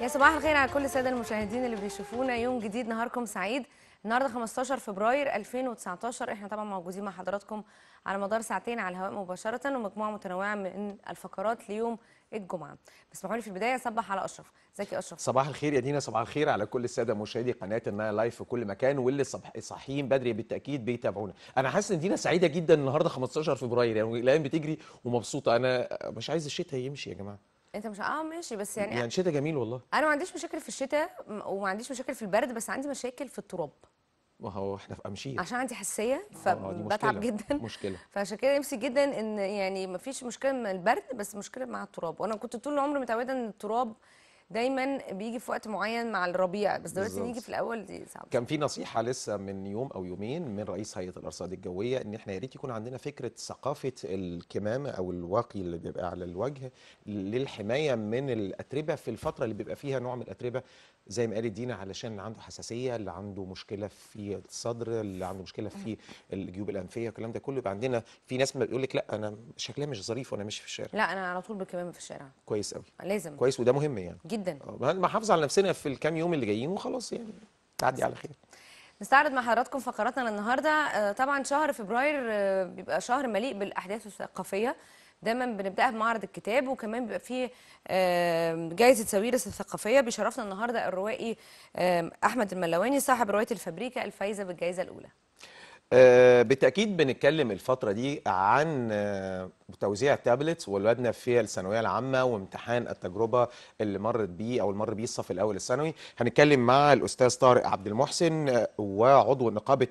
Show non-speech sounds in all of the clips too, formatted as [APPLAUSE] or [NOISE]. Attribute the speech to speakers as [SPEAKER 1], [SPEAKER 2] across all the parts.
[SPEAKER 1] يا صباح الخير على كل الساده المشاهدين اللي بيشوفونا يوم جديد نهاركم سعيد النهارده 15 فبراير 2019 احنا طبعا موجودين مع حضراتكم على مدار ساعتين على الهواء مباشره ومجموعه متنوعه من الفقرات ليوم الجمعه اسمحوا لي في البدايه اصبح على اشرف ازيك يا اشرف
[SPEAKER 2] صباح الخير يا دينا صباح الخير على كل الساده مشاهدي قناه النايل لايف في كل مكان واللي صبح صاحيين بدري بالتاكيد بيتابعونا انا حاسس ان دينا سعيده جدا النهارده 15 فبراير يعني الايام بتجري ومبسوطه انا مش عايز الشتاء يمشي يا جماعه
[SPEAKER 1] انت مش اه ماشي بس يعني يعني
[SPEAKER 2] شتاء جميل والله
[SPEAKER 1] انا ما عنديش مشاكل في الشتاء وما عنديش مشاكل في البرد بس عندي مشاكل في التراب ما هو احنا في امشير عشان عندي حساسيه آه، فبتعب جدا مشكله [LAUGHS] فعشان كده نفسي جدا ان يعني ما فيش مشكله من البرد بس مشكله مع التراب وانا كنت طول العمر متعوده ان التراب دايما بيجي في وقت معين مع الربيع بس دلوقتي نيجي في الاول دي صعب
[SPEAKER 2] كان في نصيحه لسه من يوم او يومين من رئيس هيئه الارصاد الجويه ان احنا يا ريت يكون عندنا فكره ثقافه الكمامه او الواقي اللي بيبقى على الوجه للحمايه من الاتربه في الفتره اللي بيبقى فيها نوع من الاتربه زي ما قالت دينا علشان اللي عنده حساسيه اللي عنده مشكله في الصدر اللي عنده مشكله في الجيوب الانفيه والكلام ده كله يبقى عندنا في ناس ما بيقول لك لا انا شكلها مش ظريف وانا ماشي في الشارع
[SPEAKER 1] لا انا على طول بالكمامه في الشارع كويس قوي لازم
[SPEAKER 2] كويس وده مهم يعني جدا آه، محافظ على نفسنا في الكام يوم اللي جايين وخلاص يعني تعدي على خير
[SPEAKER 1] نستعرض مع حضراتكم فقراتنا النهارده آه، طبعا شهر فبراير آه، بيبقى شهر مليء بالاحداث الثقافيه دايما بنبداها بمعرض الكتاب وكمان بيبقى فيه جائزه سويرس الثقافيه بيشرفنا النهارده الروائي احمد الملواني صاحب روايه الفبريكه الفايزه بالجائزه الاولى
[SPEAKER 2] آه، بالتاكيد بنتكلم الفتره دي عن آه، توزيع تابلتس والولادنا في الثانويه العامه وامتحان التجربه اللي مرت بيه او اللي مر بيه الصف الاول الثانوي هنتكلم مع الاستاذ طارق عبد المحسن آه، وعضو نقابه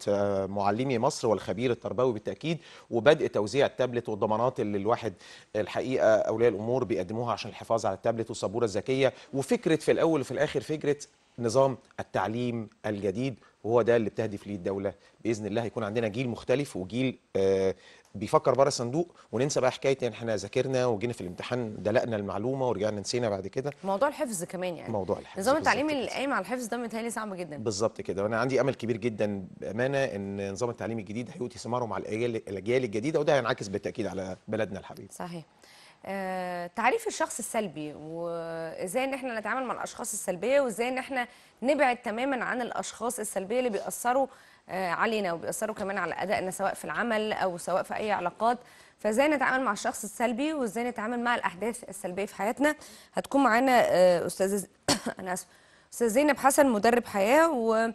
[SPEAKER 2] معلمي مصر والخبير التربوي بالتاكيد وبدء توزيع التابلت والضمانات اللي الواحد الحقيقه اولياء الامور بيقدموها عشان الحفاظ على التابلت والسبوره الذكيه وفكره في الاول وفي الاخر فكره نظام التعليم الجديد وهو ده اللي بتهدف ليه الدوله باذن الله هيكون عندنا جيل مختلف وجيل آه، بيفكر بره الصندوق وننسى بقى حكايه ان احنا ذاكرنا وجينا في الامتحان دلقنا المعلومه ورجعنا نسينا بعد كده موضوع
[SPEAKER 1] الحفظ كمان يعني
[SPEAKER 2] موضوع الحفظ نظام التعليم
[SPEAKER 1] اللي قايم على الحفظ ده متهيألي صعب جدا
[SPEAKER 2] بالظبط كده وانا عندي امل كبير جدا بامانه ان نظام التعليم الجديد هيؤتي ثماره مع الاجيال الجديده وده هينعكس بالتاكيد على بلدنا الحبيب
[SPEAKER 1] صحيح آه، تعريف الشخص السلبي وازاي ان احنا نتعامل مع الاشخاص السلبيه وازاي ان احنا نبعد تماما عن الاشخاص السلبيه اللي بيأثروا آه، علينا وبيأثروا كمان على ادائنا سواء في العمل او سواء في اي علاقات فازاي نتعامل مع الشخص السلبي وازاي نتعامل مع الاحداث السلبيه في حياتنا هتكون معانا آه، استاذه [COUGHS] انا اسفه استاذ زينب حسن مدرب حياه و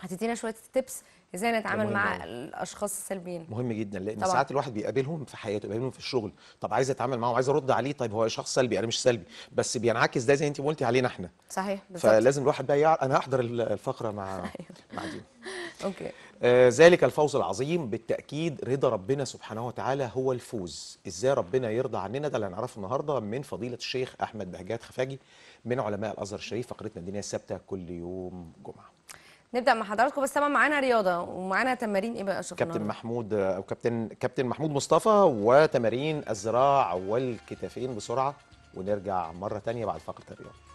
[SPEAKER 1] هتدينا شويه تيبس ازاي نتعامل مع يعني الاشخاص السلبيين
[SPEAKER 2] مهم جدا لان ساعات الواحد بيقابلهم في حياته بيقابلهم في الشغل طب عايز اتعامل معاه وعايز ارد عليه طيب هو شخص سلبي انا مش سلبي بس بينعكس ده زي انت قلتي علينا احنا
[SPEAKER 1] صحيح بالظبط فلازم
[SPEAKER 2] الواحد بقى يعرف انا هحضر الفقره مع [LAUGHS] أيوة. مع دي [LAUGHS] اوكي آه ذلك الفوز العظيم بالتاكيد رضا ربنا سبحانه وتعالى هو الفوز ازاي ربنا يرضى عننا ده اللي هنعرفه النهارده من فضيله الشيخ احمد بهجات خفاجي من علماء الازهر الشريف فقرتنا الدينيه الثابته كل يوم جمعه
[SPEAKER 1] نبدا مع حضراتكم بس طبعا معانا رياضه ومعانا تمارين ايه بقى شكرا كابتن
[SPEAKER 2] محمود او كابتن كابتن محمود مصطفى وتمارين الذراع والكتفين بسرعه ونرجع مره ثانيه بعد فقره الرياضه